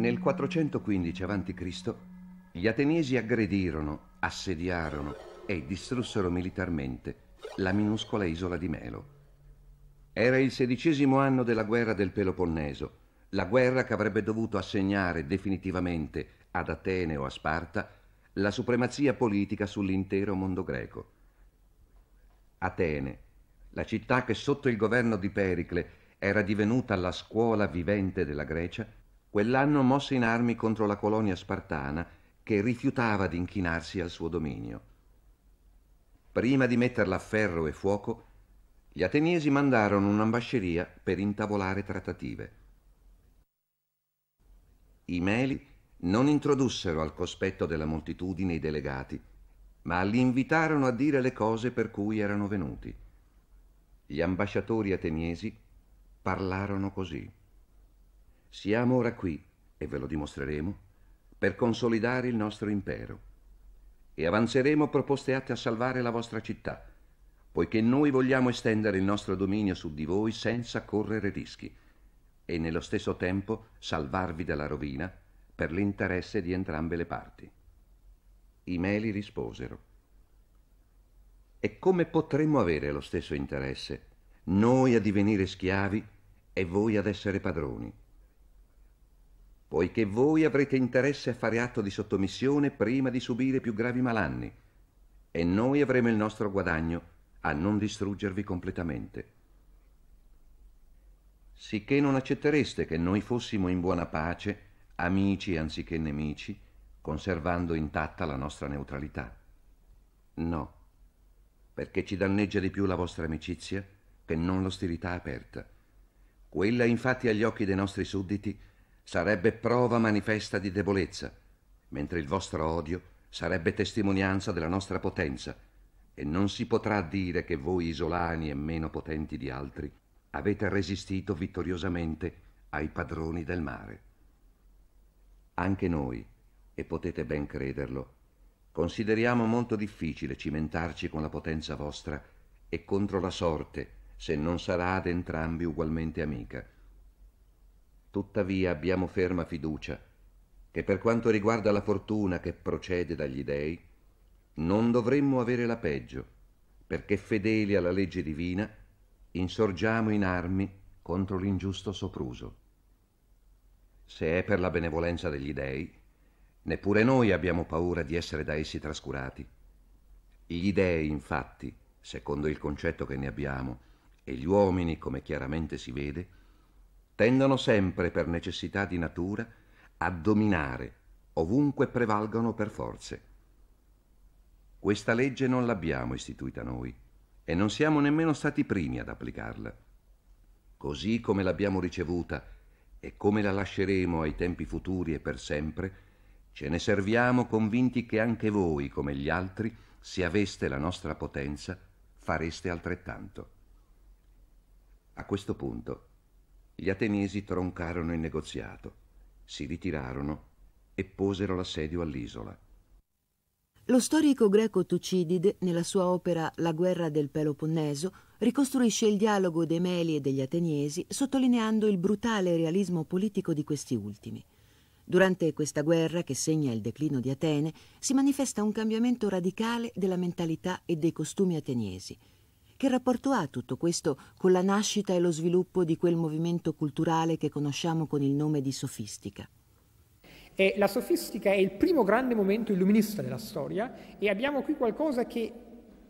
Nel 415 mm. a.C. gli ateniesi aggredirono, assediarono e distrussero militarmente la minuscola isola di Melo. Era il sedicesimo anno della guerra del Peloponneso, la guerra che avrebbe dovuto assegnare definitivamente ad Atene o a Sparta la supremazia politica sull'intero mondo greco. Atene, la città che sotto il governo di Pericle era divenuta la scuola vivente della Grecia, quell'anno mosse in armi contro la colonia spartana che rifiutava di inchinarsi al suo dominio. Prima di metterla a ferro e fuoco, gli ateniesi mandarono un'ambasceria per intavolare trattative. I Meli non introdussero al cospetto della moltitudine i delegati, ma li invitarono a dire le cose per cui erano venuti. Gli ambasciatori ateniesi parlarono così. Siamo ora qui, e ve lo dimostreremo, per consolidare il nostro impero. E avanzeremo proposte atte a salvare la vostra città, poiché noi vogliamo estendere il nostro dominio su di voi senza correre rischi e nello stesso tempo salvarvi dalla rovina per l'interesse di entrambe le parti. I meli risposero. E come potremmo avere lo stesso interesse, noi a divenire schiavi e voi ad essere padroni? poiché voi avrete interesse a fare atto di sottomissione prima di subire più gravi malanni, e noi avremo il nostro guadagno a non distruggervi completamente. Sicché non accettereste che noi fossimo in buona pace, amici anziché nemici, conservando intatta la nostra neutralità. No, perché ci danneggia di più la vostra amicizia che non l'ostilità aperta. Quella infatti agli occhi dei nostri sudditi sarebbe prova manifesta di debolezza, mentre il vostro odio sarebbe testimonianza della nostra potenza, e non si potrà dire che voi isolani e meno potenti di altri avete resistito vittoriosamente ai padroni del mare. Anche noi, e potete ben crederlo, consideriamo molto difficile cimentarci con la potenza vostra e contro la sorte, se non sarà ad entrambi ugualmente amica. Tuttavia abbiamo ferma fiducia che per quanto riguarda la fortuna che procede dagli dei, non dovremmo avere la peggio, perché fedeli alla legge divina, insorgiamo in armi contro l'ingiusto sopruso. Se è per la benevolenza degli dei, neppure noi abbiamo paura di essere da essi trascurati. Gli dei, infatti, secondo il concetto che ne abbiamo, e gli uomini, come chiaramente si vede, tendono sempre per necessità di natura a dominare ovunque prevalgano per forze. Questa legge non l'abbiamo istituita noi e non siamo nemmeno stati primi ad applicarla. Così come l'abbiamo ricevuta e come la lasceremo ai tempi futuri e per sempre, ce ne serviamo convinti che anche voi, come gli altri, se aveste la nostra potenza, fareste altrettanto. A questo punto gli ateniesi troncarono il negoziato, si ritirarono e posero l'assedio all'isola. Lo storico greco Tucidide, nella sua opera La guerra del Peloponneso, ricostruisce il dialogo dei Meli e degli Ateniesi, sottolineando il brutale realismo politico di questi ultimi. Durante questa guerra, che segna il declino di Atene, si manifesta un cambiamento radicale della mentalità e dei costumi ateniesi. Che rapporto ha tutto questo con la nascita e lo sviluppo di quel movimento culturale che conosciamo con il nome di sofistica? Eh, la sofistica è il primo grande momento illuminista della storia e abbiamo qui qualcosa che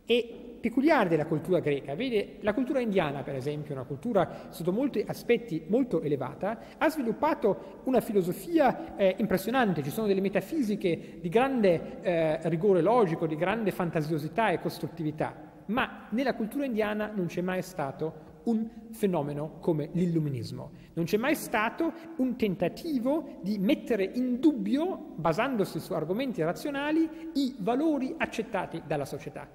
è peculiare della cultura greca. Vede, la cultura indiana, per esempio, una cultura sotto molti aspetti molto elevata, ha sviluppato una filosofia eh, impressionante. Ci sono delle metafisiche di grande eh, rigore logico, di grande fantasiosità e costruttività ma nella cultura indiana non c'è mai stato un fenomeno come l'illuminismo. Non c'è mai stato un tentativo di mettere in dubbio, basandosi su argomenti razionali, i valori accettati dalla società.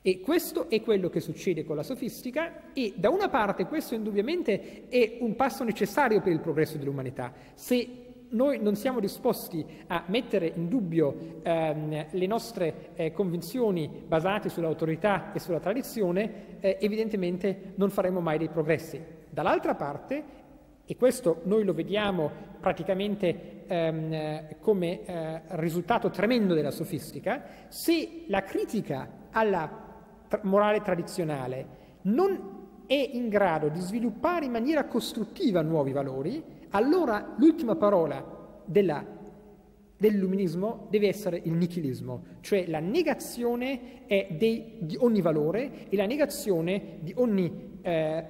E questo è quello che succede con la sofistica e da una parte questo indubbiamente è un passo necessario per il progresso dell'umanità. Se noi non siamo disposti a mettere in dubbio ehm, le nostre eh, convinzioni basate sull'autorità e sulla tradizione, eh, evidentemente non faremo mai dei progressi. Dall'altra parte, e questo noi lo vediamo praticamente ehm, come eh, risultato tremendo della sofistica, se la critica alla tra- morale tradizionale non è in grado di sviluppare in maniera costruttiva nuovi valori, allora l'ultima parola della, dell'illuminismo deve essere il nichilismo, cioè la negazione dei, di ogni valore e la negazione di ogni eh,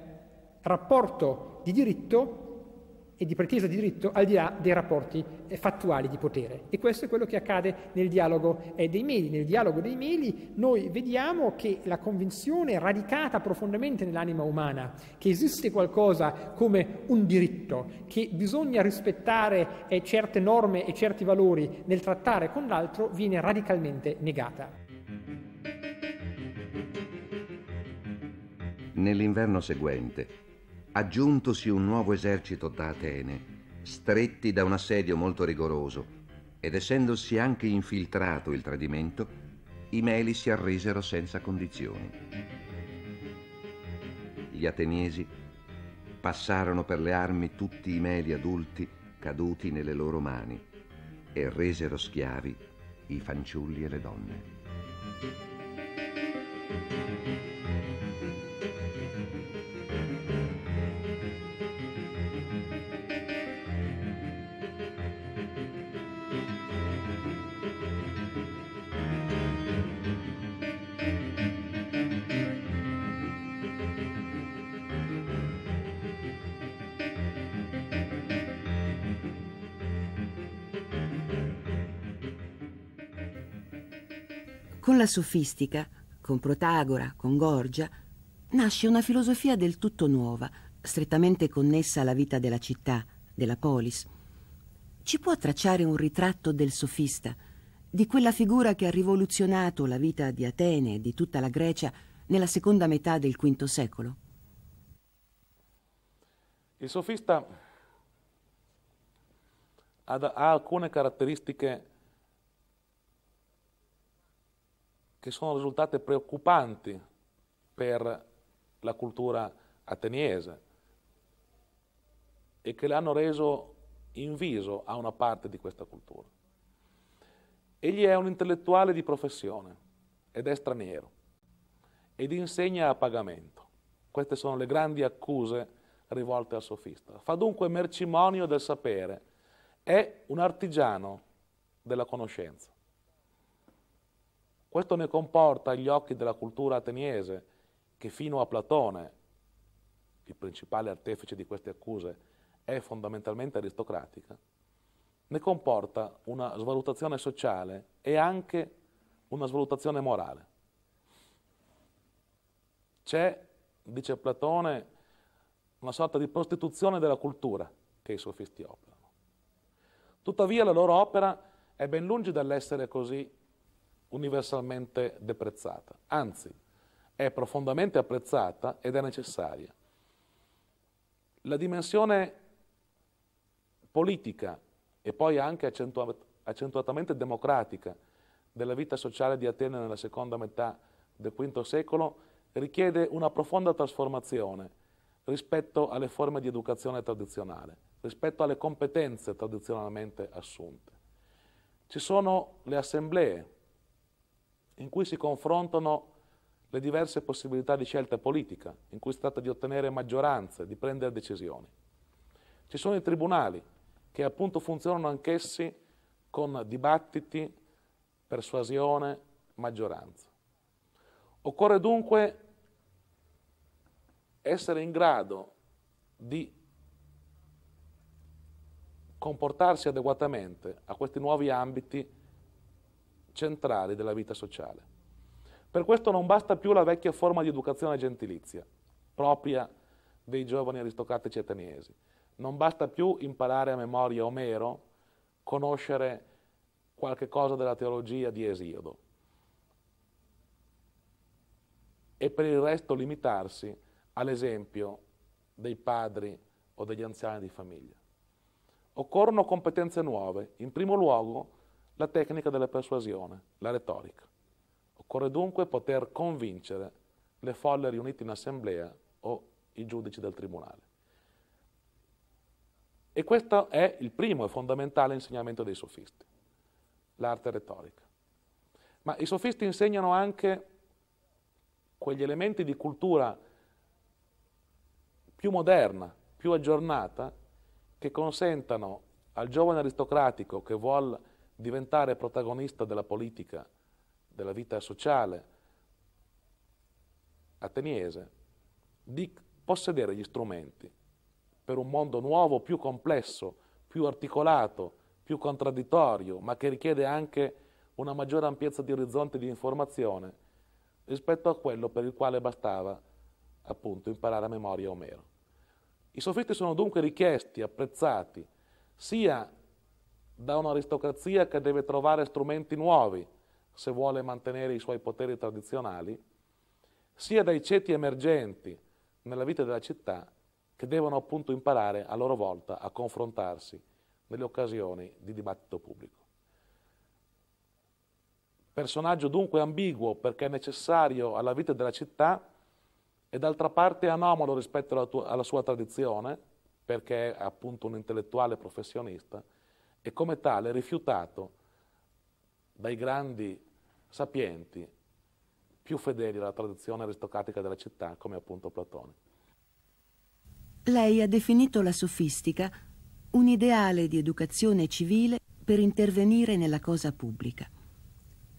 rapporto di diritto e di pretesa di diritto al di là dei rapporti eh, fattuali di potere. E questo è quello che accade nel dialogo eh, dei meli. Nel dialogo dei meli noi vediamo che la convinzione radicata profondamente nell'anima umana, che esiste qualcosa come un diritto, che bisogna rispettare eh, certe norme e certi valori nel trattare con l'altro, viene radicalmente negata. Nell'inverno seguente, aggiuntosi un nuovo esercito da Atene, stretti da un assedio molto rigoroso, ed essendosi anche infiltrato il tradimento, i Meli si arresero senza condizioni. Gli ateniesi passarono per le armi tutti i Meli adulti caduti nelle loro mani e resero schiavi i fanciulli e le donne. la sofistica, con Protagora, con Gorgia, nasce una filosofia del tutto nuova, strettamente connessa alla vita della città, della polis. Ci può tracciare un ritratto del sofista, di quella figura che ha rivoluzionato la vita di Atene e di tutta la Grecia nella seconda metà del V secolo? Il sofista ha, ha alcune caratteristiche che sono risultate preoccupanti per la cultura ateniese e che l'hanno reso inviso a una parte di questa cultura. Egli è un intellettuale di professione ed è straniero ed insegna a pagamento. Queste sono le grandi accuse rivolte al sofista. Fa dunque mercimonio del sapere, è un artigiano della conoscenza. Questo ne comporta agli occhi della cultura ateniese che fino a Platone, il principale artefice di queste accuse, è fondamentalmente aristocratica, ne comporta una svalutazione sociale e anche una svalutazione morale. C'è, dice Platone, una sorta di prostituzione della cultura che i sofisti operano. Tuttavia la loro opera è ben lungi dall'essere così universalmente deprezzata, anzi è profondamente apprezzata ed è necessaria. La dimensione politica e poi anche accentuatamente democratica della vita sociale di Atene nella seconda metà del V secolo richiede una profonda trasformazione rispetto alle forme di educazione tradizionale, rispetto alle competenze tradizionalmente assunte. Ci sono le assemblee in cui si confrontano le diverse possibilità di scelta politica, in cui si tratta di ottenere maggioranze, di prendere decisioni. Ci sono i tribunali che appunto funzionano anch'essi con dibattiti, persuasione, maggioranza. Occorre dunque essere in grado di comportarsi adeguatamente a questi nuovi ambiti centrali della vita sociale. Per questo non basta più la vecchia forma di educazione gentilizia, propria dei giovani aristocratici ateniesi. Non basta più imparare a memoria Omero, conoscere qualche cosa della teologia di Esiodo. E per il resto limitarsi all'esempio dei padri o degli anziani di famiglia. Occorrono competenze nuove, in primo luogo la tecnica della persuasione, la retorica. Occorre dunque poter convincere le folle riunite in assemblea o i giudici del tribunale. E questo è il primo e fondamentale insegnamento dei sofisti, l'arte retorica. Ma i sofisti insegnano anche quegli elementi di cultura più moderna, più aggiornata, che consentano al giovane aristocratico che vuole diventare protagonista della politica, della vita sociale ateniese, di possedere gli strumenti per un mondo nuovo, più complesso, più articolato, più contraddittorio, ma che richiede anche una maggiore ampiezza di orizzonte di informazione rispetto a quello per il quale bastava appunto imparare a memoria Omero. I soffitti sono dunque richiesti, apprezzati, sia da un'aristocrazia che deve trovare strumenti nuovi se vuole mantenere i suoi poteri tradizionali, sia dai ceti emergenti nella vita della città che devono appunto imparare a loro volta a confrontarsi nelle occasioni di dibattito pubblico. Personaggio dunque ambiguo perché è necessario alla vita della città e d'altra parte anomalo rispetto alla, tua, alla sua tradizione perché è appunto un intellettuale professionista, e come tale rifiutato dai grandi sapienti più fedeli alla tradizione aristocratica della città, come appunto Platone. Lei ha definito la sofistica un ideale di educazione civile per intervenire nella cosa pubblica.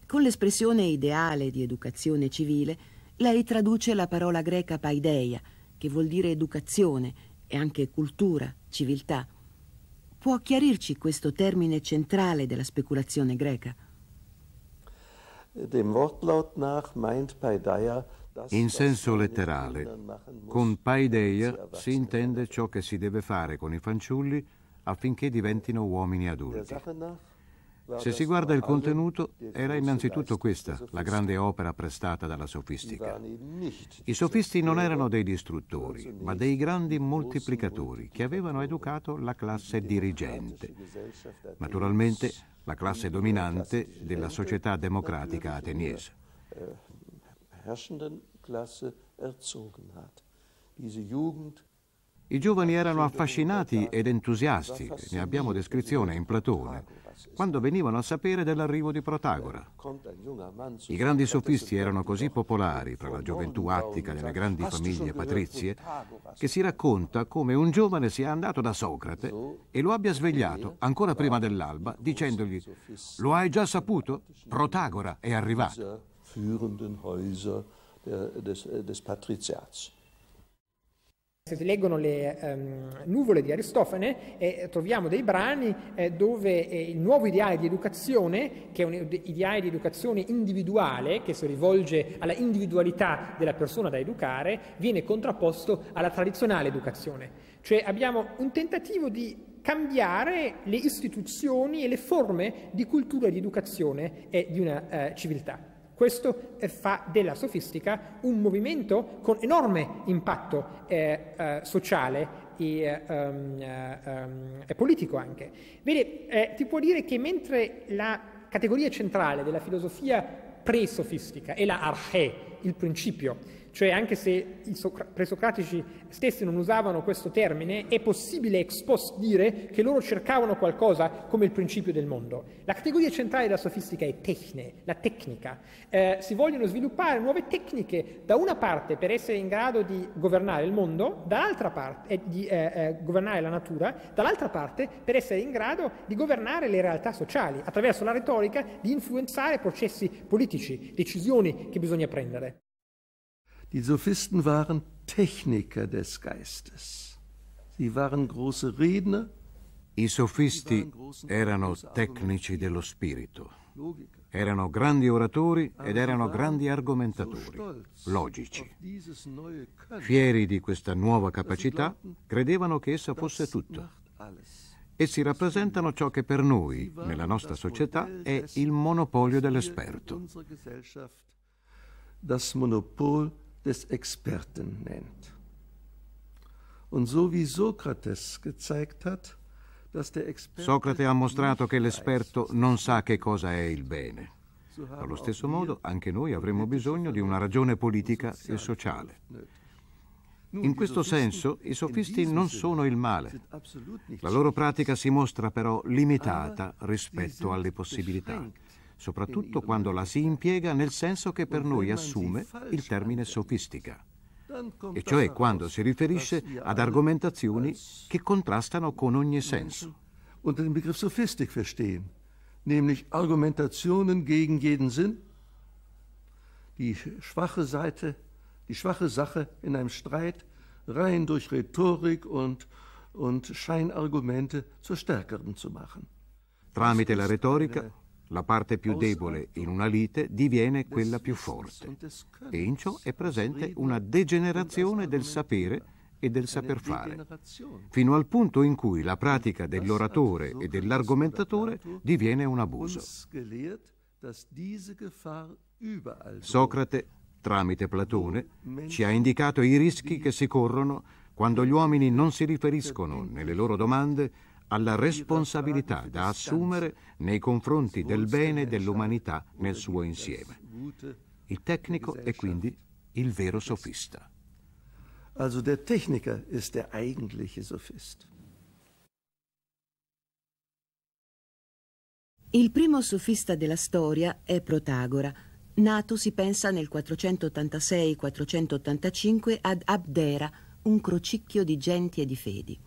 Con l'espressione ideale di educazione civile, lei traduce la parola greca paideia, che vuol dire educazione e anche cultura, civiltà. Può chiarirci questo termine centrale della speculazione greca? In senso letterale, con paideia si intende ciò che si deve fare con i fanciulli affinché diventino uomini adulti. Se si guarda il contenuto, era innanzitutto questa la grande opera prestata dalla sofistica. I sofisti non erano dei distruttori, ma dei grandi moltiplicatori che avevano educato la classe dirigente. Naturalmente la classe dominante della società democratica ateniese. I giovani erano affascinati ed entusiasti, ne abbiamo descrizione in Platone quando venivano a sapere dell'arrivo di Protagora. I grandi sofisti erano così popolari tra la gioventù attica delle grandi famiglie patrizie che si racconta come un giovane sia andato da Socrate e lo abbia svegliato ancora prima dell'alba dicendogli lo hai già saputo? Protagora è arrivato. Führenden des Patriziats. Se si leggono le um, nuvole di Aristofane eh, troviamo dei brani eh, dove eh, il nuovo ideale di educazione, che è un ideale di educazione individuale, che si rivolge alla individualità della persona da educare, viene contrapposto alla tradizionale educazione. Cioè abbiamo un tentativo di cambiare le istituzioni e le forme di cultura e di educazione e di una eh, civiltà. Questo eh, fa della sofistica un movimento con enorme impatto eh, eh sociale e, um, um, politico anche. Vede, ti può dire che mentre la categoria centrale della filosofia pre-sofistica è la arche, il principio, cioè anche se i socra- presocratici stessi non usavano questo termine, è possibile ex post dire che loro cercavano qualcosa come il principio del mondo. La categoria centrale della sofistica è tecne, la tecnica. Eh, si vogliono sviluppare nuove tecniche, da una parte per essere in grado di governare il mondo, dall'altra parte eh, di eh, eh, governare la natura, dall'altra parte per essere in grado di governare le realtà sociali, attraverso la retorica di influenzare processi politici, decisioni che bisogna prendere. Die Sophisten waren Techniker des Geistes. Sie waren große Redner. I sofisti erano tecnici dello spirito, erano grandi oratori ed erano grandi argomentatori, logici. Fieri di questa nuova capacità, credevano che essa fosse tutto. Essi rappresentano ciò che per noi, nella nostra società, è il monopolio dell'esperto. Das Monopol des Experten nennt. Und so wie Sokrates gezeigt hat, dass der Experte Socrate ha mostrato che l'esperto non sa che cosa è il bene. Allo stesso modo, anche noi avremo bisogno di una ragione politica e sociale. In questo senso, i sofisti non sono il male. La loro pratica si mostra però limitata rispetto alle possibilità. soprattutto quando la si impiega nel senso che per noi assume il termine sofistica, e cioè quando si riferisce ad argomentazioni che contrastano con ogni senso. Unter dem Begriff Sophistik verstehen, nämlich Argumentationen gegen jeden Sinn, die schwache Seite, die schwache Sache in einem Streit rein durch Rhetorik und, und Scheinargumente zur stärkeren zu machen. Tramite la retorica La parte più debole in una lite diviene quella più forte e in ciò è presente una degenerazione del sapere e del saper fare, fino al punto in cui la pratica dell'oratore e dell'argomentatore diviene un abuso. Socrate, tramite Platone, ci ha indicato i rischi che si corrono quando gli uomini non si riferiscono nelle loro domande alla responsabilità da assumere nei confronti del bene dell'umanità nel suo insieme. Il tecnico è quindi il vero sofista. Also der Techniker ist der eigentliche Sophist. Il primo sofista della storia è Protagora, nato si pensa nel 486-485 ad Abdera, un crocicchio di genti e di fedi.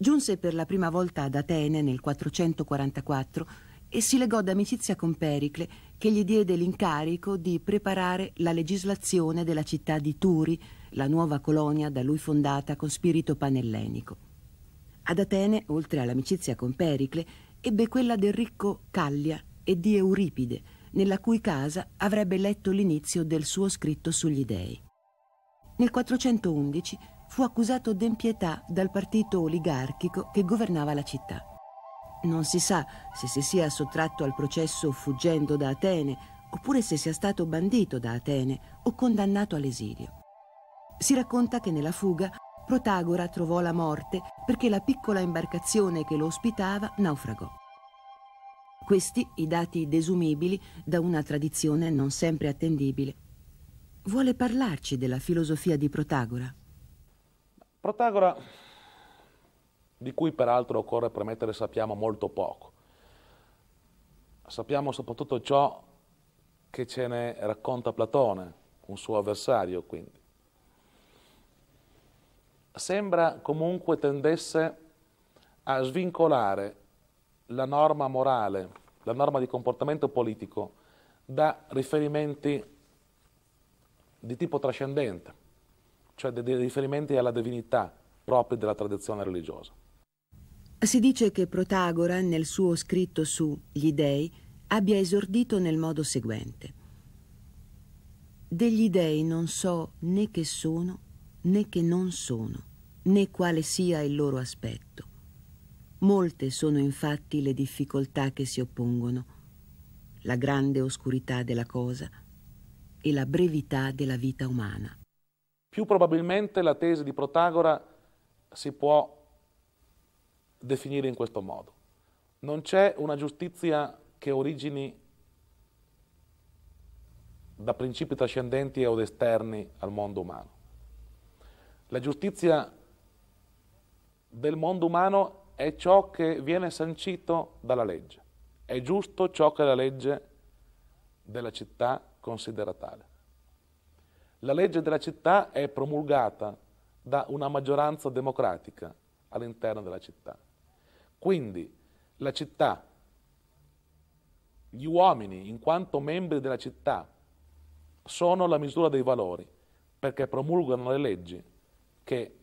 Giunse per la prima volta ad Atene nel 444 e si legò d'amicizia con Pericle, che gli diede l'incarico di preparare la legislazione della città di Turi, la nuova colonia da lui fondata con spirito panellenico. Ad Atene, oltre all'amicizia con Pericle, ebbe quella del ricco Callia e di Euripide, nella cui casa avrebbe letto l'inizio del suo scritto sugli dei. Nel 411 fu accusato d'empietà dal partito oligarchico che governava la città. Non si sa se si sia sottratto al processo fuggendo da Atene, oppure se sia stato bandito da Atene o condannato all'esilio. Si racconta che nella fuga Protagora trovò la morte perché la piccola imbarcazione che lo ospitava naufragò. Questi i dati desumibili da una tradizione non sempre attendibile. Vuole parlarci della filosofia di Protagora? Protagora, di cui peraltro occorre premettere sappiamo molto poco, sappiamo soprattutto ciò che ce ne racconta Platone, un suo avversario quindi. Sembra comunque tendesse a svincolare la norma morale, la norma di comportamento politico, da riferimenti di tipo trascendente cioè dei riferimenti alla divinità propri della tradizione religiosa. Si dice che Protagora, nel suo scritto su Gli dei, abbia esordito nel modo seguente. Degli dei non so né che sono, né che non sono, né quale sia il loro aspetto. Molte sono infatti le difficoltà che si oppongono, la grande oscurità della cosa e la brevità della vita umana. Più probabilmente la tesi di Protagora si può definire in questo modo. Non c'è una giustizia che origini da principi trascendenti o esterni al mondo umano. La giustizia del mondo umano è ciò che viene sancito dalla legge. È giusto ciò che la legge della città considera tale. La legge della città è promulgata da una maggioranza democratica all'interno della città. Quindi la città, gli uomini in quanto membri della città, sono la misura dei valori perché promulgano le leggi che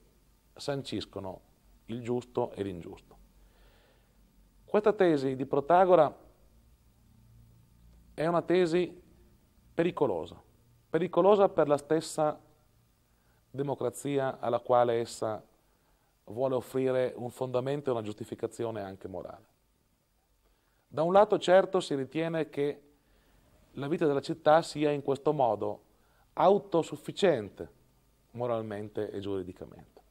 sanciscono il giusto e l'ingiusto. Questa tesi di Protagora è una tesi pericolosa pericolosa per la stessa democrazia alla quale essa vuole offrire un fondamento e una giustificazione anche morale. Da un lato certo si ritiene che la vita della città sia in questo modo autosufficiente moralmente e giuridicamente.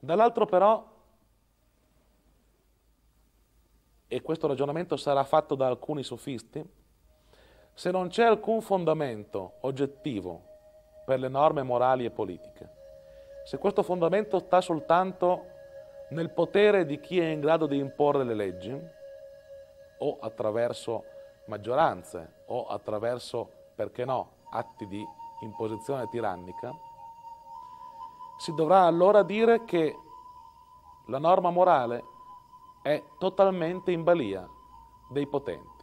Dall'altro però, e questo ragionamento sarà fatto da alcuni sofisti, se non c'è alcun fondamento oggettivo per le norme morali e politiche, se questo fondamento sta soltanto nel potere di chi è in grado di imporre le leggi, o attraverso maggioranze, o attraverso, perché no, atti di imposizione tirannica, si dovrà allora dire che la norma morale è totalmente in balia dei potenti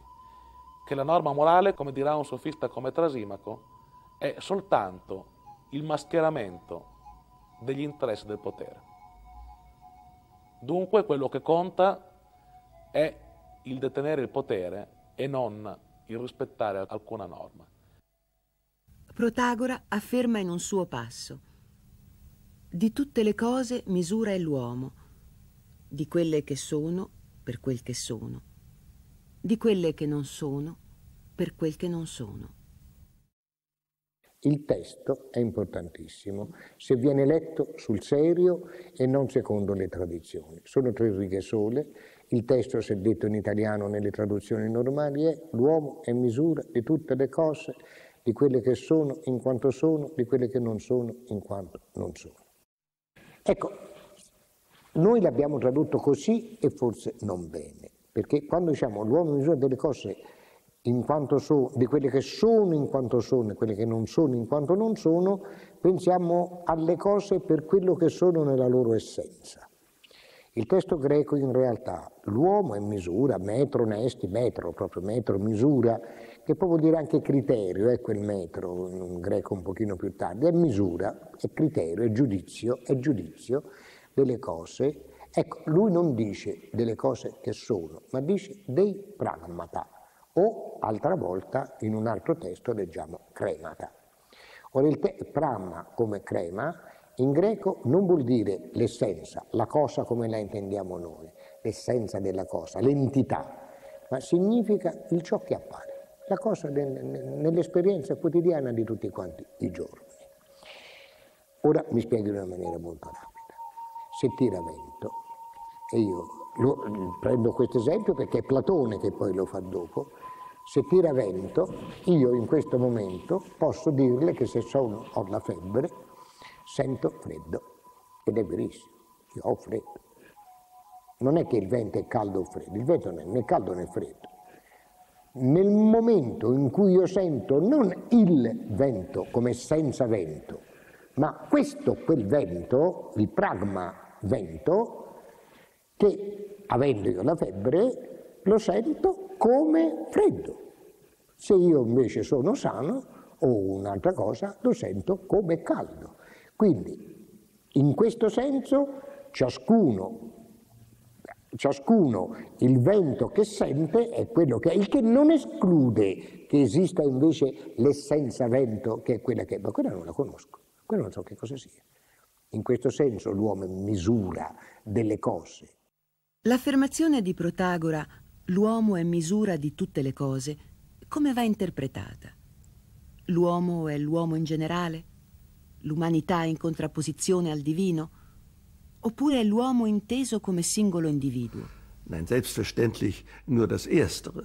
che la norma morale, come dirà un sofista come Trasimaco, è soltanto il mascheramento degli interessi del potere. Dunque quello che conta è il detenere il potere e non il rispettare alcuna norma. Protagora afferma in un suo passo, di tutte le cose misura è l'uomo, di quelle che sono per quel che sono di quelle che non sono per quel che non sono. Il testo è importantissimo, se viene letto sul serio e non secondo le tradizioni. Sono tre righe sole, il testo, se detto in italiano nelle traduzioni normali, è l'uomo è misura di tutte le cose, di quelle che sono in quanto sono, di quelle che non sono in quanto non sono. Ecco, noi l'abbiamo tradotto così e forse non bene perché quando diciamo l'uomo misura delle cose in quanto sono, di quelle che sono in quanto sono e quelle che non sono in quanto non sono, pensiamo alle cose per quello che sono nella loro essenza. Il testo greco in realtà l'uomo è misura, metro, nesti, metro, proprio metro, misura, che può vuol dire anche criterio, è eh, quel metro, in un greco un pochino più tardi, è misura, è criterio, è giudizio, è giudizio delle cose Ecco, lui non dice delle cose che sono, ma dice dei pragmata, o altra volta in un altro testo leggiamo cremata. Ora il te- pragma come crema in greco non vuol dire l'essenza, la cosa come la intendiamo noi, l'essenza della cosa, l'entità, ma significa il ciò che appare, la cosa de- nell'esperienza quotidiana di tutti quanti i giorni. Ora mi spiego in una maniera molto rapida. Se tira vento, e io lo, prendo questo esempio perché è Platone che poi lo fa dopo, se tira vento, io in questo momento posso dirle che se sono, ho la febbre, sento freddo, ed è verissimo, io ho freddo. Non è che il vento è caldo o freddo, il vento non è né caldo né freddo. Nel momento in cui io sento non il vento come senza vento, ma questo, quel vento, il pragma vento, che avendo io la febbre lo sento come freddo. Se io invece sono sano o un'altra cosa lo sento come caldo. Quindi in questo senso ciascuno, ciascuno il vento che sente è quello che è, il che non esclude che esista invece l'essenza vento che è quella che è, ma quella non la conosco, quella non so che cosa sia. In questo senso l'uomo misura delle cose L'affermazione di Protagora l'uomo è misura di tutte le cose, come va interpretata? L'uomo è l'uomo in generale? L'umanità in contrapposizione al divino? Oppure è l'uomo inteso come singolo individuo? Nein, selbstverständlich nur das Erstere.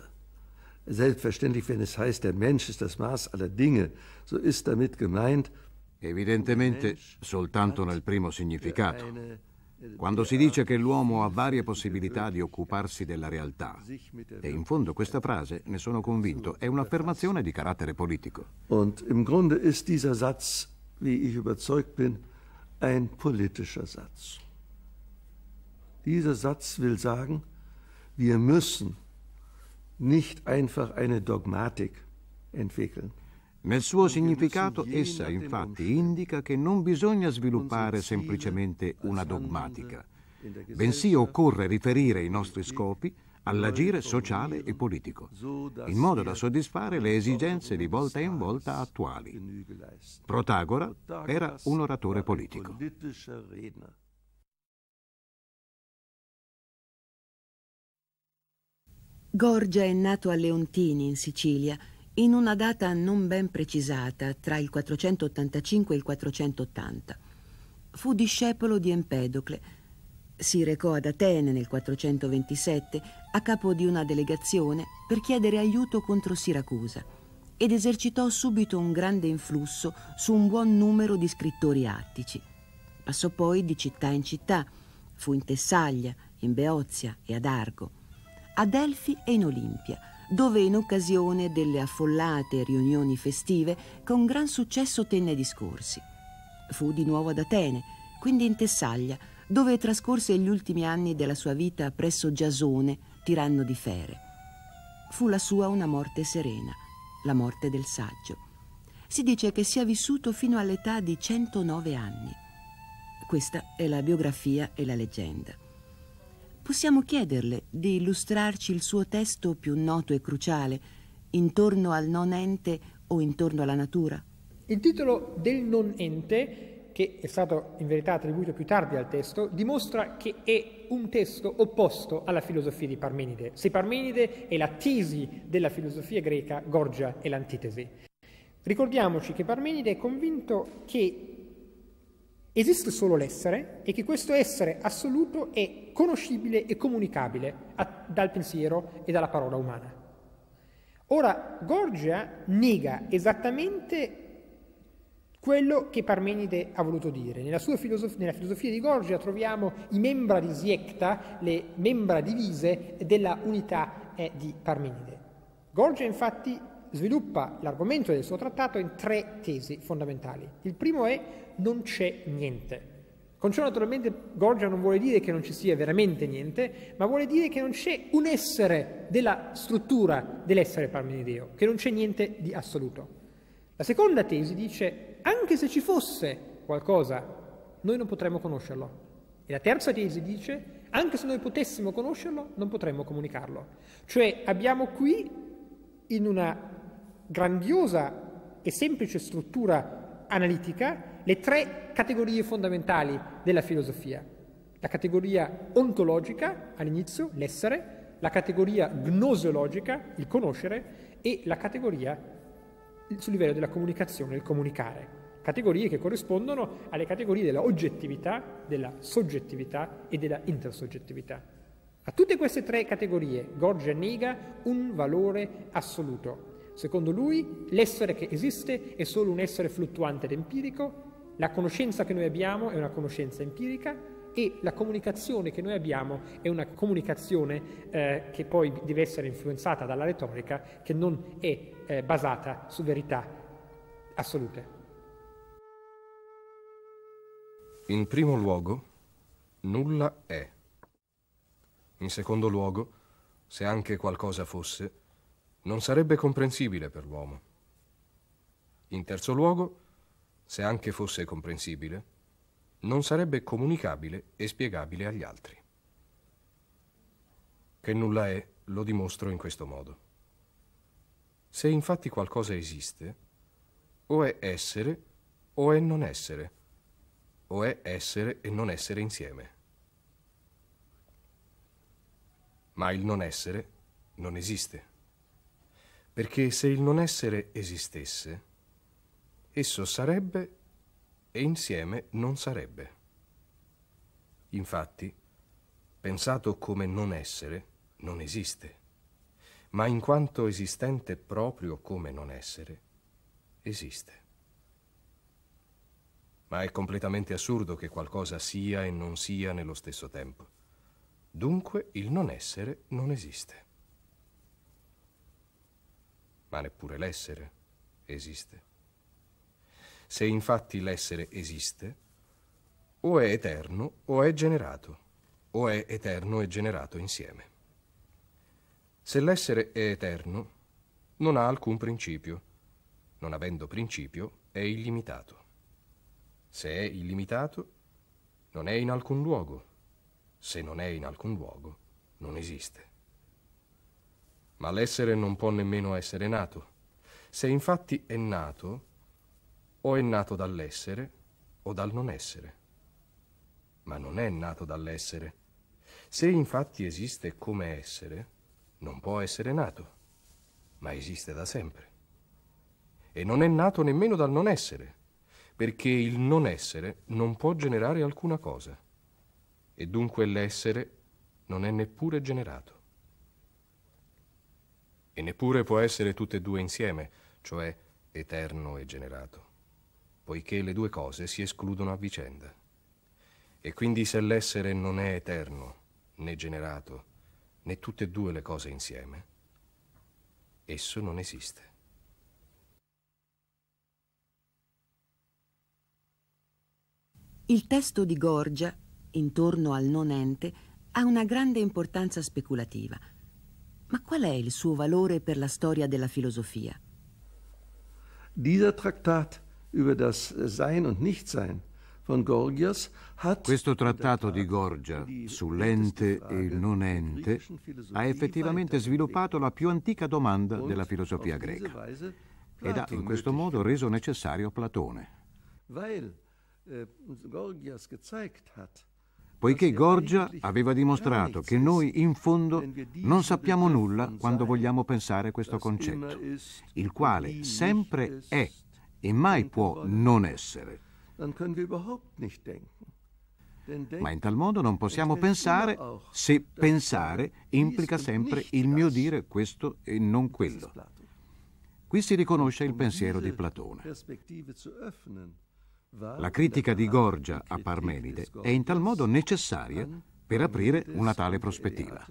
Selbstverständlich, wenn es heißt, der Mensch ist das Maß aller Dinge, so ist damit gemeint. Evidentemente soltanto nel primo significato. Quando si dice che l'uomo ha varie possibilità di occuparsi della realtà, e in fondo questa frase, ne sono convinto, è un'affermazione di carattere politico. Und im Grunde ist dieser Satz, wie ich überzeugt bin, ein politischer Satz. Dieser Satz will sagen, wir müssen nicht einfach eine Dogmatik entwickeln. Nel suo significato essa infatti indica che non bisogna sviluppare semplicemente una dogmatica, bensì occorre riferire i nostri scopi all'agire sociale e politico, in modo da soddisfare le esigenze di volta in volta attuali. Protagora era un oratore politico. Gorgia è nato a Leontini, in Sicilia, in una data non ben precisata, tra il 485 e il 480. Fu discepolo di Empedocle. Si recò ad Atene nel 427 a capo di una delegazione per chiedere aiuto contro Siracusa ed esercitò subito un grande influsso su un buon numero di scrittori attici. Passò poi di città in città, fu in Tessaglia, in Beozia e ad Argo, a Delfi e in Olimpia dove in occasione delle affollate riunioni festive con gran successo tenne discorsi. Fu di nuovo ad Atene, quindi in Tessaglia, dove trascorse gli ultimi anni della sua vita presso Giasone, tiranno di Fere. Fu la sua una morte serena, la morte del saggio. Si dice che sia vissuto fino all'età di 109 anni. Questa è la biografia e la leggenda possiamo chiederle di illustrarci il suo testo più noto e cruciale, intorno al non ente o intorno alla natura? Il titolo del non ente, che è stato in verità attribuito più tardi al testo, dimostra che è un testo opposto alla filosofia di Parmenide. Se Parmenide è la tisi della filosofia greca, Gorgia è l'antitesi. Ricordiamoci che Parmenide è convinto che esiste solo l'essere e che questo essere assoluto è conoscibile e comunicabile a, dal pensiero e dalla parola umana. Ora, Gorgia nega esattamente quello che Parmenide ha voluto dire. Nella, filosof- nella filosofia di Gorgia troviamo i membra di Siecta, le membra divise della unità eh, di Parmenide. Gorgia infatti sviluppa l'argomento del suo trattato in tre tesi fondamentali. Il primo è non c'è niente. Con ciò naturalmente Gorgia non vuole dire che non ci sia veramente niente, ma vuole dire che non c'è un essere della struttura dell'essere parmenideo, che non c'è niente di assoluto. La seconda tesi dice anche se ci fosse qualcosa, noi non potremmo conoscerlo. E la terza tesi dice anche se noi potessimo conoscerlo, non potremmo comunicarlo. Cioè abbiamo qui in una grandiosa e semplice struttura analitica le tre categorie fondamentali della filosofia. La categoria ontologica all'inizio, l'essere, la categoria gnoseologica, il conoscere, e la categoria sul livello della comunicazione, il comunicare. Categorie che corrispondono alle categorie della oggettività, della soggettività e della intersoggettività. A tutte queste tre categorie Gorgia nega un valore assoluto, Secondo lui, l'essere che esiste è solo un essere fluttuante ed empirico, la conoscenza che noi abbiamo è una conoscenza empirica e la comunicazione che noi abbiamo è una comunicazione eh, che poi deve essere influenzata dalla retorica, che non è eh, basata su verità assolute. In primo luogo, nulla è. In secondo luogo, se anche qualcosa fosse, non sarebbe comprensibile per l'uomo. In terzo luogo, se anche fosse comprensibile, non sarebbe comunicabile e spiegabile agli altri. Che nulla è, lo dimostro in questo modo. Se infatti qualcosa esiste, o è essere o è non essere, o è essere e non essere insieme. Ma il non essere non esiste perché se il non essere esistesse, esso sarebbe e insieme non sarebbe. Infatti, pensato come non essere, non esiste, ma in quanto esistente proprio come non essere, esiste. Ma è completamente assurdo che qualcosa sia e non sia nello stesso tempo. Dunque il non essere non esiste ma neppure l'essere esiste. Se infatti l'essere esiste, o è eterno o è generato, o è eterno e generato insieme. Se l'essere è eterno, non ha alcun principio, non avendo principio è illimitato. Se è illimitato, non è in alcun luogo, se non è in alcun luogo, non esiste ma l'essere non può nemmeno essere nato. Se infatti è nato, o è nato dall'essere o dal non essere. Ma non è nato dall'essere. Se infatti esiste come essere, non può essere nato, ma esiste da sempre. E non è nato nemmeno dal non essere, perché il non essere non può generare alcuna cosa, e dunque l'essere non è neppure generato e neppure può essere tutte e due insieme, cioè eterno e generato, poiché le due cose si escludono a vicenda. E quindi se l'essere non è eterno, né generato, né tutte e due le cose insieme, esso non esiste. Il testo di Gorgia, intorno al non ente, ha una grande importanza speculativa – ma qual è il suo valore per la storia della filosofia? Dieser Traktat über das Sein und Nichtsein questo trattato di Gorgia sull'ente e il non ente ha effettivamente sviluppato la più antica domanda della filosofia greca ed ha in questo modo reso necessario Platone. Weil äh, Gorgias gezeigt hat, poiché Gorgia aveva dimostrato che noi in fondo non sappiamo nulla quando vogliamo pensare questo concetto, il quale sempre è e mai può non essere. Ma in tal modo non possiamo pensare se pensare implica sempre il mio dire questo e non quello. Qui si riconosce il pensiero di Platone. La critica di Gorgia a Parmenide è in tal modo necessaria per aprire una tale prospettiva.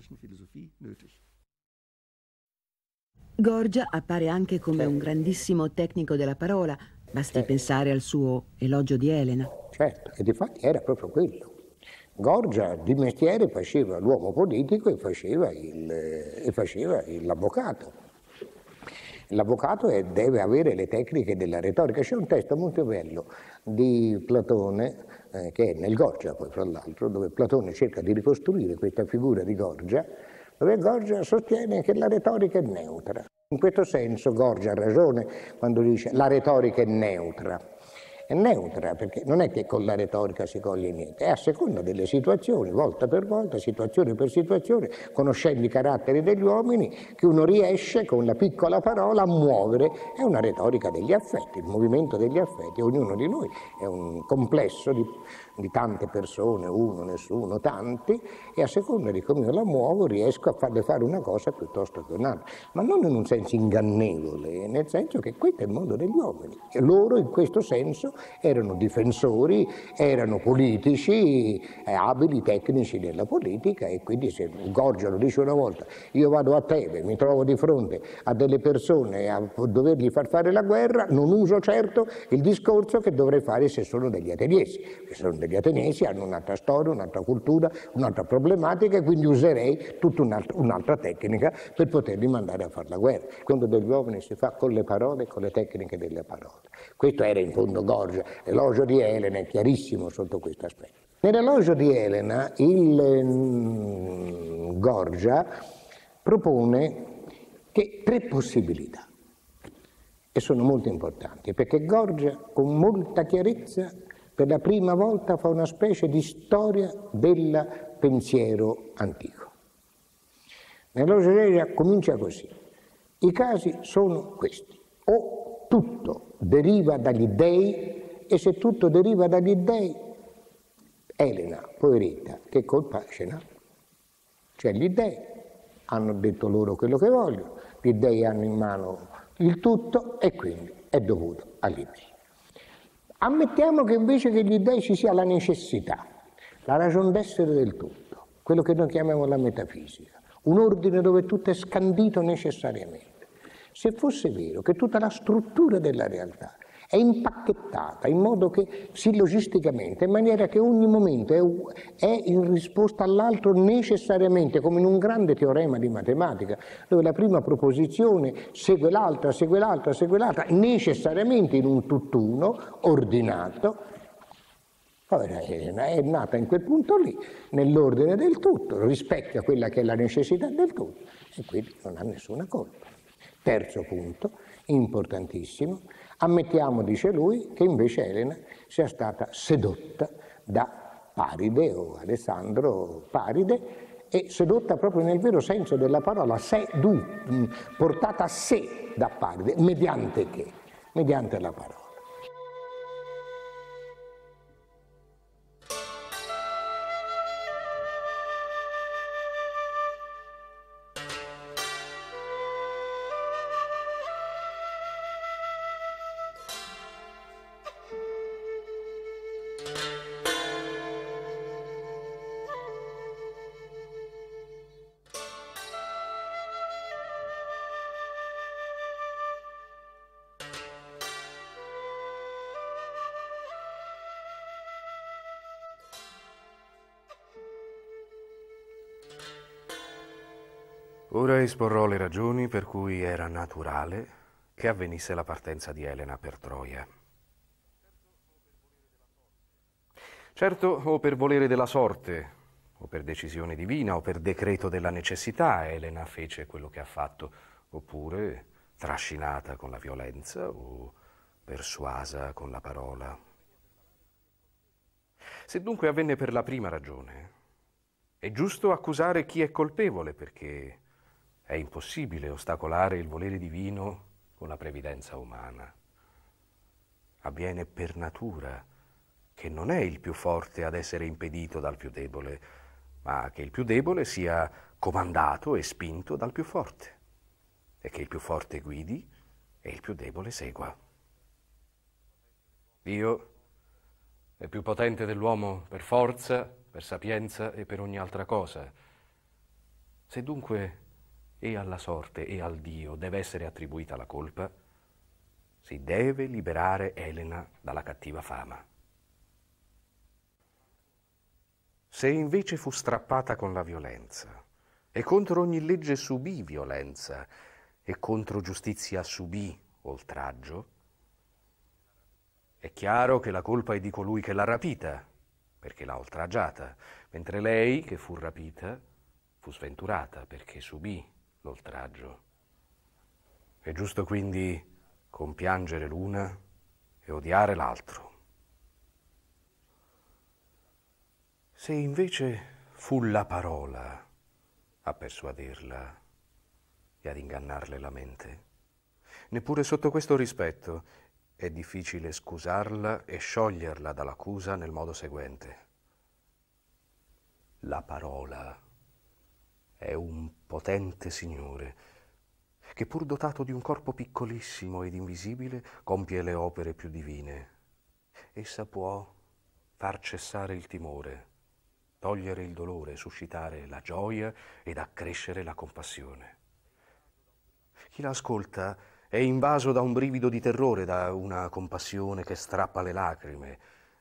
Gorgia appare anche come un grandissimo tecnico della parola, basti certo. pensare al suo elogio di Elena. Certo, e di fatti era proprio quello. Gorgia di mestiere faceva l'uomo politico e faceva, il, e faceva l'avvocato. L'avvocato è, deve avere le tecniche della retorica. C'è un testo molto bello di Platone, eh, che è nel Gorgia poi fra l'altro, dove Platone cerca di ricostruire questa figura di Gorgia, dove Gorgia sostiene che la retorica è neutra. In questo senso Gorgia ha ragione quando dice la retorica è neutra è neutra, perché non è che con la retorica si coglie niente, è a seconda delle situazioni, volta per volta, situazione per situazione, conoscendo i caratteri degli uomini, che uno riesce con una piccola parola a muovere, è una retorica degli affetti, il movimento degli affetti, ognuno di noi è un complesso di di tante persone, uno, nessuno, tanti, e a seconda di come io la muovo riesco a farle fare una cosa piuttosto che un'altra, ma non in un senso ingannevole, nel senso che questo è il mondo degli uomini. E loro in questo senso erano difensori, erano politici, eh, abili tecnici della politica e quindi se Gorgio lo dice una volta, io vado a Tebe, mi trovo di fronte a delle persone a dovergli far fare la guerra, non uso certo il discorso che dovrei fare se sono degli ateniesi, che sono degli gli ateniesi hanno un'altra storia, un'altra cultura, un'altra problematica e quindi userei tutta un'altra, tecnica per poterli mandare a fare la guerra. Il conto degli uomini si fa con le parole e con le tecniche delle parole. Questo era in fondo Gorgia, l'elogio di Elena è chiarissimo sotto questo aspetto. Nell'elogio di Elena il mm, Gorgia propone che tre possibilità e sono molto importanti perché Gorgia con molta chiarezza per la prima volta fa una specie di storia del pensiero antico. Nell'Oce Seria comincia così. I casi sono questi. O tutto deriva dagli dèi e se tutto deriva dagli dèi, Elena, poveretta, che colpa ce n'ha? Cioè gli dèi hanno detto loro quello che vogliono, gli dèi hanno in mano il tutto e quindi è dovuto agli dèi. Ammettiamo che invece che gli dèi ci sia la necessità, la ragione d'essere del tutto, quello che noi chiamiamo la metafisica, un ordine dove tutto è scandito necessariamente. Se fosse vero che tutta la struttura della realtà è impacchettata in modo che sillogisticamente, in maniera che ogni momento è, è in risposta all'altro necessariamente, come in un grande teorema di matematica, dove la prima proposizione segue l'altra, segue l'altra, segue l'altra, necessariamente in un tutt'uno ordinato, è nata in quel punto lì, nell'ordine del tutto, rispecchia quella che è la necessità del tutto e quindi non ha nessuna colpa. Terzo punto, importantissimo, Ammettiamo, dice lui, che invece Elena sia stata sedotta da Paride o Alessandro Paride e sedotta proprio nel vero senso della parola, sedu, portata a sé da Paride, mediante che? Mediante la parola. esporrò le ragioni per cui era naturale che avvenisse la partenza di Elena per Troia. Certo, o per volere della sorte, o per decisione divina, o per decreto della necessità, Elena fece quello che ha fatto, oppure trascinata con la violenza o persuasa con la parola. Se dunque avvenne per la prima ragione, è giusto accusare chi è colpevole perché è impossibile ostacolare il volere divino con la previdenza umana. Avviene per natura che non è il più forte ad essere impedito dal più debole, ma che il più debole sia comandato e spinto dal più forte, e che il più forte guidi e il più debole segua. Dio è più potente dell'uomo per forza, per sapienza e per ogni altra cosa. Se dunque e alla sorte e al Dio deve essere attribuita la colpa, si deve liberare Elena dalla cattiva fama. Se invece fu strappata con la violenza, e contro ogni legge subì violenza, e contro giustizia subì oltraggio, è chiaro che la colpa è di colui che l'ha rapita, perché l'ha oltraggiata, mentre lei, che fu rapita, fu sventurata perché subì l'oltraggio. È giusto quindi compiangere l'una e odiare l'altro. Se invece fu la parola a persuaderla e ad ingannarle la mente, neppure sotto questo rispetto è difficile scusarla e scioglierla dall'accusa nel modo seguente. La parola è un potente signore, che pur dotato di un corpo piccolissimo ed invisibile, compie le opere più divine. Essa può far cessare il timore, togliere il dolore, suscitare la gioia ed accrescere la compassione. Chi l'ascolta è invaso da un brivido di terrore, da una compassione che strappa le lacrime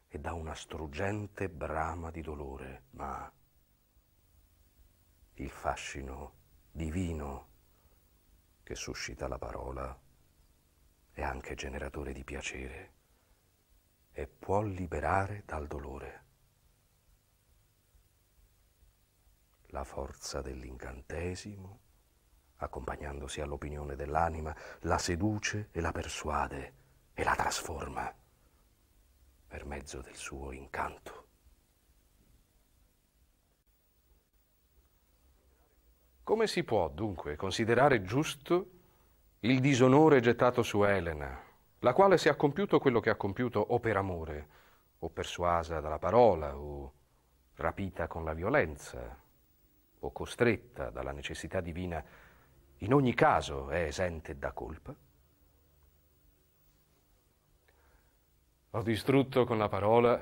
e da una struggente brama di dolore, ma il fascino divino che suscita la parola è anche generatore di piacere e può liberare dal dolore. La forza dell'incantesimo, accompagnandosi all'opinione dell'anima, la seduce e la persuade e la trasforma per mezzo del suo incanto. Come si può dunque considerare giusto il disonore gettato su Elena, la quale se ha compiuto quello che ha compiuto o per amore, o persuasa dalla parola, o rapita con la violenza, o costretta dalla necessità divina, in ogni caso è esente da colpa? Ho distrutto con la parola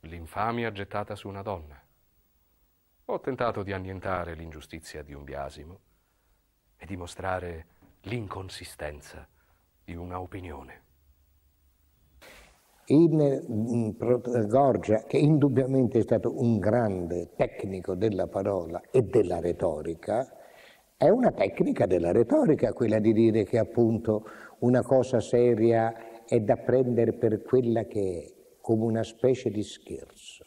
l'infamia gettata su una donna. Ho tentato di annientare l'ingiustizia di un biasimo e dimostrare l'inconsistenza di una opinione. In mm, Gorgia, che indubbiamente è stato un grande tecnico della parola e della retorica, è una tecnica della retorica quella di dire che appunto una cosa seria è da prendere per quella che è, come una specie di scherzo.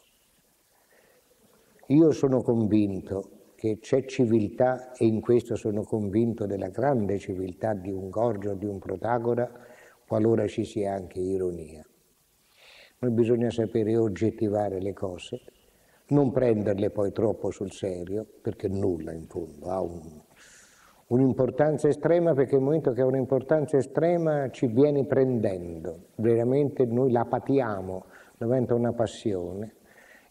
Io sono convinto che c'è civiltà e in questo sono convinto della grande civiltà di un Gorgio, di un Protagora, qualora ci sia anche ironia. Noi bisogna sapere oggettivare le cose, non prenderle poi troppo sul serio, perché nulla in fondo ha un, un'importanza estrema, perché il momento che ha un'importanza estrema ci viene prendendo, veramente noi la patiamo, diventa una passione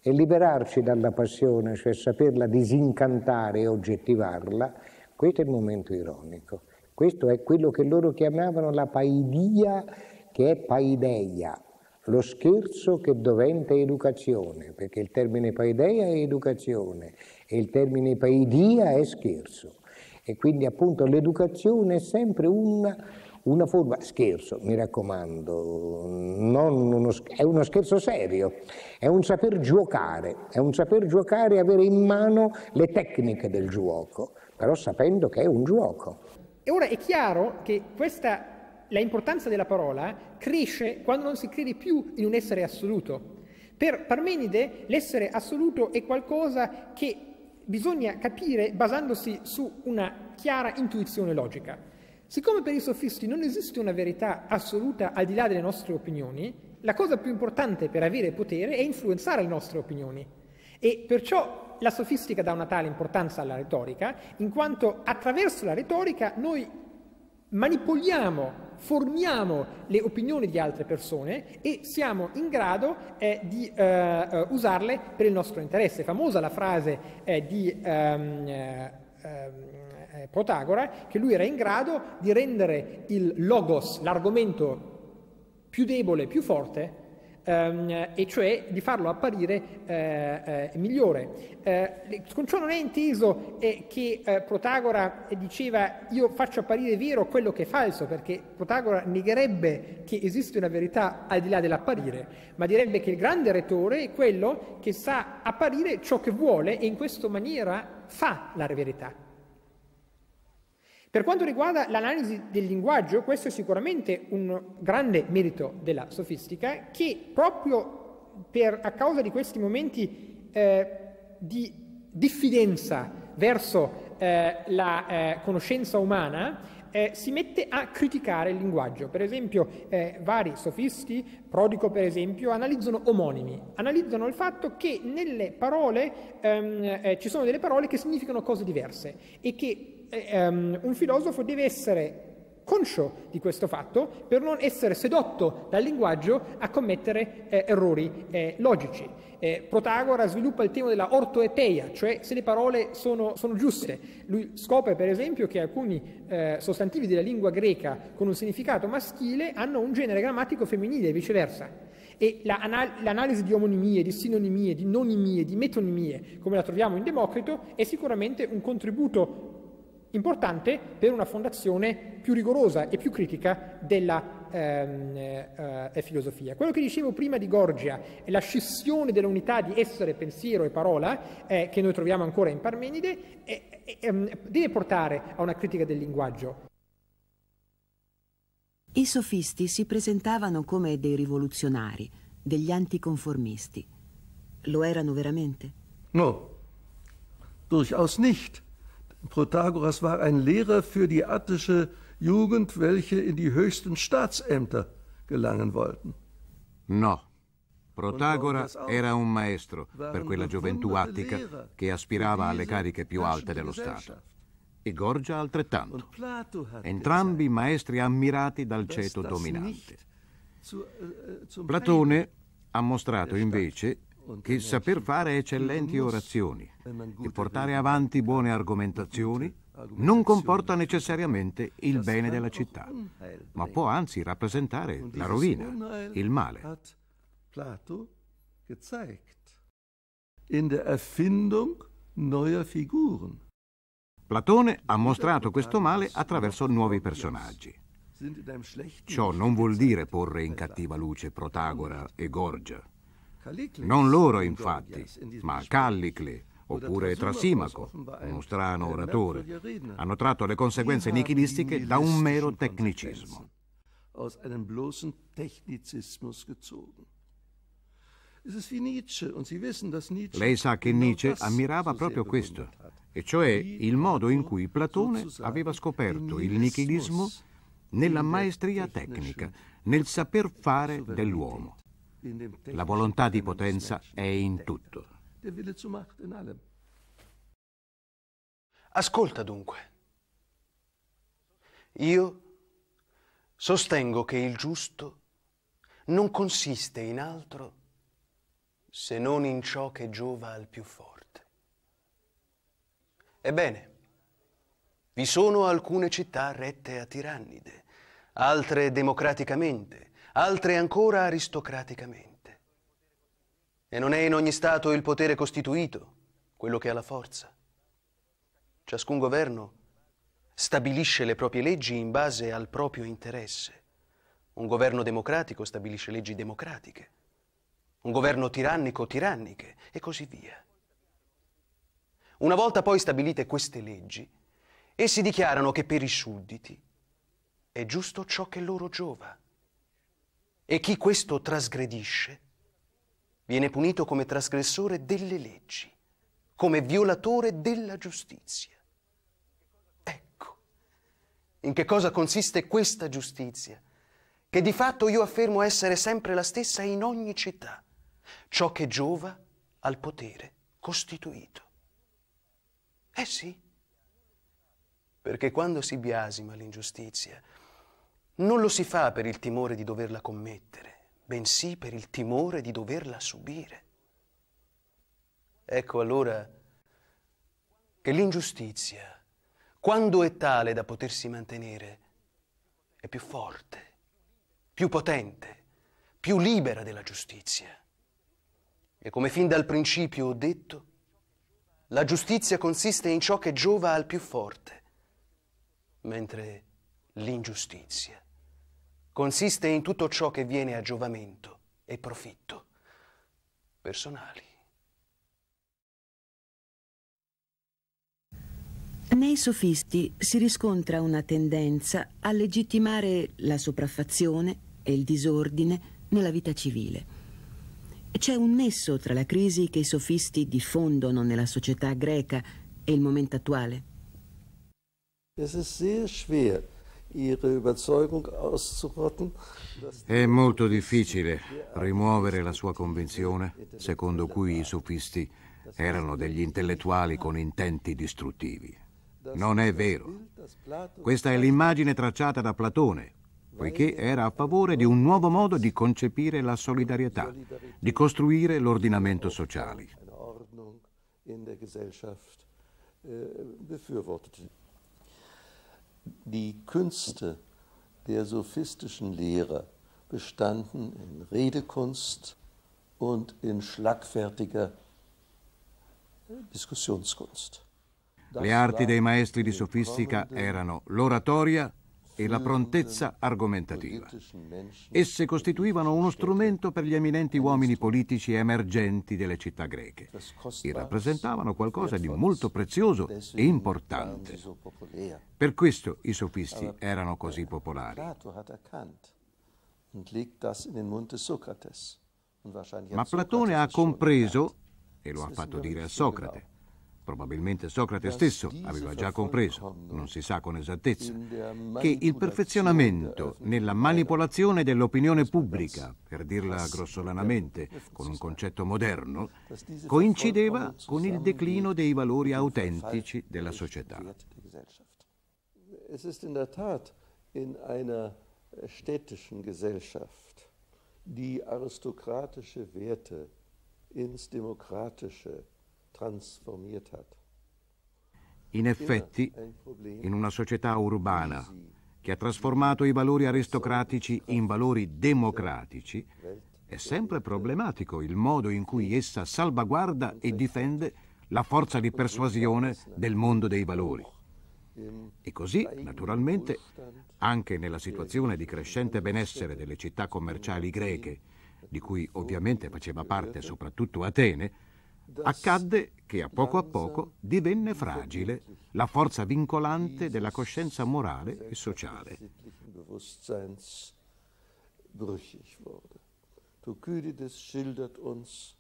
e liberarci dalla passione, cioè saperla disincantare e oggettivarla, questo è il momento ironico. Questo è quello che loro chiamavano la paidia, che è paideia, lo scherzo che doventa educazione, perché il termine paideia è educazione e il termine paidia è scherzo. E quindi appunto l'educazione è sempre un una forma, scherzo, mi raccomando, uno, è uno scherzo serio, è un saper giocare, è un saper giocare e avere in mano le tecniche del gioco, però sapendo che è un gioco. E ora è chiaro che questa la importanza della parola cresce quando non si crede più in un essere assoluto. Per Parmenide l'essere assoluto è qualcosa che bisogna capire basandosi su una chiara intuizione logica. Siccome per i sofisti non esiste una verità assoluta al di là delle nostre opinioni, la cosa più importante per avere potere è influenzare le nostre opinioni. E perciò la sofistica dà una tale importanza alla retorica, in quanto attraverso la retorica noi manipoliamo, formiamo le opinioni di altre persone e siamo in grado eh, di eh, eh usarle per il nostro interesse. È famosa la frase eh, di... Ehm, eh, ehm, eh, Protagora che lui era in grado di rendere il logos, l'argomento più debole, più forte, ehm, e cioè di farlo apparire eh, eh, migliore. Eh, con ciò non è inteso eh, che eh, Protagora diceva io faccio apparire vero quello che è falso, perché Protagora negherebbe che esiste una verità al di là dell'apparire, ma direbbe che il grande retore è quello che sa apparire ciò che vuole e in questa maniera fa la verità. Per quanto riguarda l'analisi del linguaggio, questo è sicuramente un grande merito della sofistica che proprio per, a causa di questi momenti eh, di diffidenza verso eh, la eh, conoscenza umana eh, si mette a criticare il linguaggio. Per esempio eh, vari sofisti, Prodico per esempio, analizzano omonimi, analizzano il fatto che nelle parole ehm, eh, ci sono delle parole che significano cose diverse e che ehm, un filosofo deve essere conscio di questo fatto per non essere sedotto dal linguaggio a commettere eh, errori eh, logici. Eh, Protagora sviluppa il tema della ortoepeia, cioè se le parole sono, sono giuste. Lui scopre per esempio che alcuni eh, sostantivi della lingua greca con un significato maschile hanno un genere grammatico femminile e viceversa. E la anal- l'analisi di omonimie, di sinonimie, di nonimie, di metonimie, come la troviamo in Democrito, è sicuramente un contributo importante per una fondazione più rigorosa e più critica della ehm, eh, eh filosofia. Quello che dicevo prima di Gorgia, la scissione dell'unità di essere, pensiero e parola, eh, che noi troviamo ancora in Parmenide, eh, deve portare a una critica del linguaggio. I sofisti si presentavano come dei rivoluzionari, degli anticonformisti. Lo erano veramente? No, durchaus nicht. Protagoras war ein Lehrer für die attische Jugend, welche in die höchsten Staatsämter gelangen wollten. No. Protagora era un maestro per quella gioventù attica che aspirava alle cariche più alte dello Stato. E Gorgia altrettanto. Entrambi maestri ammirati dal ceto dominante. Äh, äh, Platone ha mostrato invece che saper fare eccellenti orazioni e portare avanti buone argomentazioni non comporta necessariamente il bene della città, ma può anzi rappresentare la rovina, il male. In der Erfindung neuer Figuren. Platone ha mostrato questo male attraverso nuovi personaggi. Ciò non vuol dire porre in cattiva luce Protagora e Gorgia, non loro, infatti, ma Callicle, oppure Trasimaco, uno strano oratore, hanno tratto le conseguenze nichilistiche da un mero tecnicismo. Lei sa che Nietzsche ammirava proprio questo, e cioè il modo in cui Platone aveva scoperto il nichilismo nella maestria tecnica, nel saper fare dell'uomo. La volontà di potenza è in tutto. Ascolta dunque. Io sostengo che il giusto non consiste in altro se non in ciò che giova al più forte. Ebbene, vi sono alcune città rette a tirannide, altre democraticamente, altre ancora aristocraticamente. E non è in ogni Stato il potere costituito quello che ha la forza. Ciascun governo stabilisce le proprie leggi in base al proprio interesse. Un governo democratico stabilisce leggi democratiche, un governo tirannico tiranniche e così via. Una volta poi stabilite queste leggi, essi dichiarano che per i sudditi è giusto ciò che loro giova. E chi questo trasgredisce viene punito come trasgressore delle leggi, come violatore della giustizia. Ecco, in che cosa consiste questa giustizia, che di fatto io affermo essere sempre la stessa in ogni città, ciò che giova al potere costituito. Eh sì, perché quando si biasima l'ingiustizia, non lo si fa per il timore di doverla commettere, bensì per il timore di doverla subire. Ecco allora che l'ingiustizia, quando è tale da potersi mantenere, è più forte, più potente, più libera della giustizia. E come fin dal principio ho detto, la giustizia consiste in ciò che giova al più forte, mentre l'ingiustizia consiste in tutto ciò che viene a giovamento e profitto personali. Nei sofisti si riscontra una tendenza a legittimare la sopraffazione e il disordine nella vita civile. C'è un nesso tra la crisi che i sofisti diffondono nella società greca e il momento attuale. Es ist sehr schwer, è molto difficile rimuovere la sua convinzione secondo cui i sofisti erano degli intellettuali con intenti distruttivi. Non è vero. Questa è l'immagine tracciata da Platone, poiché era a favore di un nuovo modo di concepire la solidarietà, di costruire l'ordinamento sociale. Äh, befürwortete. die Künste der sophistischen Lehre bestanden in Redekunst und in schlagfertiger Diskussionskunst. Le arti dei maestri di sofistica erano l'oratoria, e la prontezza argomentativa. Esse costituivano uno strumento per gli eminenti uomini politici emergenti delle città greche e rappresentavano qualcosa di molto prezioso e importante. Per questo i sofisti erano così popolari. Ma Platone ha compreso, e lo ha fatto dire a Socrate, probabilmente Socrate stesso aveva già compreso, non si sa con esattezza, che il perfezionamento nella manipolazione dell'opinione pubblica, per dirla grossolanamente con un concetto moderno, coincideva con il declino dei valori autentici della società. Es ist in der Tat in einer äh, städtischen Gesellschaft, die aristokratische Werte ins demokratische in effetti, in una società urbana che ha trasformato i valori aristocratici in valori democratici, è sempre problematico il modo in cui essa salvaguarda e difende la forza di persuasione del mondo dei valori. E così, naturalmente, anche nella situazione di crescente benessere delle città commerciali greche, di cui ovviamente faceva parte soprattutto Atene, accadde che a poco a poco divenne fragile la forza vincolante della coscienza morale e sociale. Thukydides schildert uns,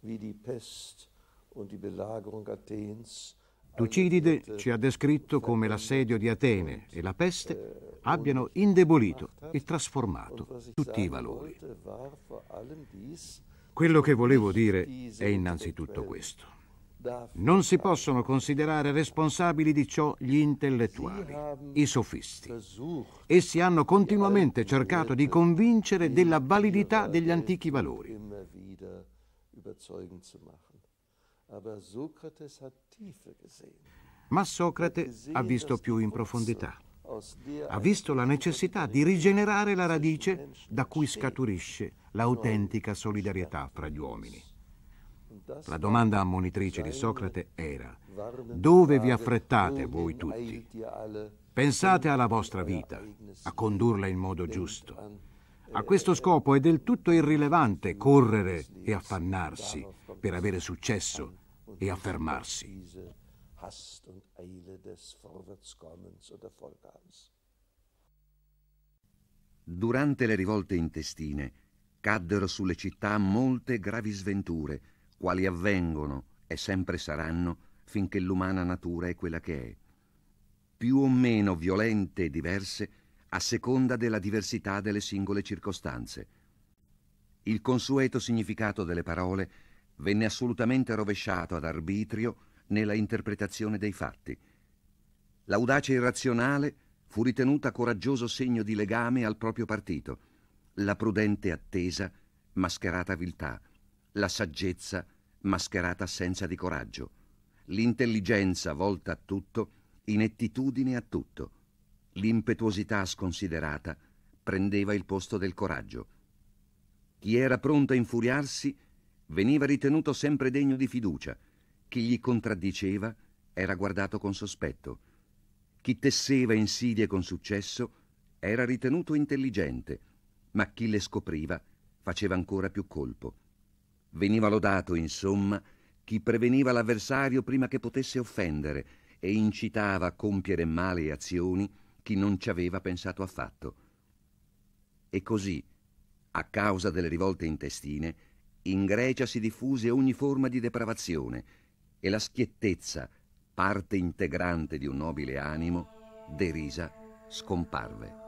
wie die Pest und die Belagerung Athens Tucidide ci ha descritto come l'assedio di Atene e la peste abbiano indebolito e trasformato tutti i valori. Quello che volevo dire è innanzitutto questo. Non si possono considerare responsabili di ciò gli intellettuali, i sofisti. Essi hanno continuamente cercato di convincere della validità degli antichi valori. Ma Socrate ha visto più in profondità ha visto la necessità di rigenerare la radice da cui scaturisce l'autentica solidarietà fra gli uomini. La domanda ammonitrice di Socrate era, dove vi affrettate voi tutti? Pensate alla vostra vita, a condurla in modo giusto. A questo scopo è del tutto irrilevante correre e affannarsi per avere successo e affermarsi. Hast und Eile des Vorwärtskommens und Erfolghabens. Durante le rivolte intestine caddero sulle città molte gravi sventure, quali avvengono e sempre saranno finché l'umana natura è quella che è. Più o meno violente e diverse a seconda della diversità delle singole circostanze. Il consueto significato delle parole venne assolutamente rovesciato ad arbitrio nella interpretazione dei fatti. L'audacia irrazionale fu ritenuta coraggioso segno di legame al proprio partito, la prudente attesa mascherata viltà, la saggezza mascherata assenza di coraggio, l'intelligenza volta a tutto, inettitudine a tutto, l'impetuosità sconsiderata prendeva il posto del coraggio. Chi era pronto a infuriarsi veniva ritenuto sempre degno di fiducia, chi gli contraddiceva era guardato con sospetto. Chi tesseva insidie con successo era ritenuto intelligente, ma chi le scopriva faceva ancora più colpo. Veniva lodato, insomma, chi preveniva l'avversario prima che potesse offendere e incitava a compiere male azioni chi non ci aveva pensato affatto. E così, a causa delle rivolte intestine, in Grecia si diffuse ogni forma di depravazione, e la schiettezza, parte integrante di un nobile animo, derisa, scomparve.